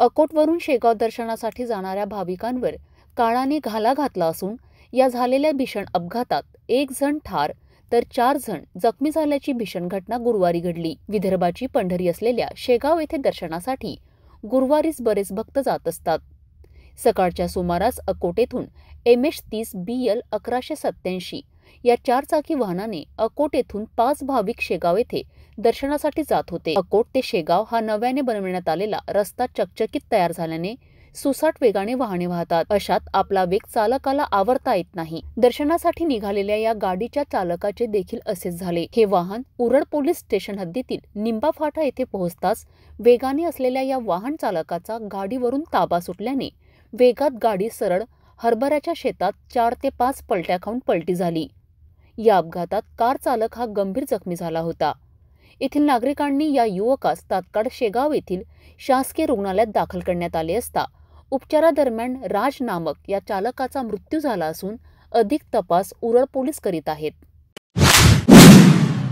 अकोटवरून शेगाव दर्शनासाठी जाणाऱ्या भाविकांवर काळाने घाला घातला असून या झालेल्या भीषण अपघातात एक जण ठार तर चार जण जखमी झाल्याची भीषण घटना गुरुवारी घडली विदर्भाची पंढरी असलेल्या शेगाव येथे दर्शनासाठी गुरुवारीच बरेच भक्त जात असतात सकाळच्या सुमारास अकोटेतून एम एच तीस बी एल अकराशे सत्त्याऐंशी या चारचाकी वाहनाने अकोट येथून पाच भाविक शेगाव येथे दर्शनासाठी जात होते अकोट ते शेगाव हा नव्याने बनविण्यात आलेला रस्ता चकचकीत तयार झाल्याने सुसाट वेगाने वाहने वाहतात अशात आपला वेग चालकाला आवरता येत नाही दर्शनासाठी निघालेल्या या गाडीच्या चालकाचे देखील असेच झाले हे वाहन उरड पोलीस स्टेशन हद्दीतील निंबा फाटा येथे पोहोचताच वेगाने असलेल्या या वाहन चालकाचा गाडीवरून ताबा सुटल्याने वेगात गाडी सरळ हरभऱ्याच्या शेतात चार ते पाच पलट्या खाऊन पलटी झाली या अपघातात कार चालक हा गंभीर जखमी झाला होता येथील नागरिकांनी या युवकास तात्काळ शेगाव येथील शासकीय रुग्णालयात दाखल करण्यात आले असता उपचारादरम्यान राज नामक या चालकाचा मृत्यू झाला असून अधिक तपास उरळ पोलीस करीत आहेत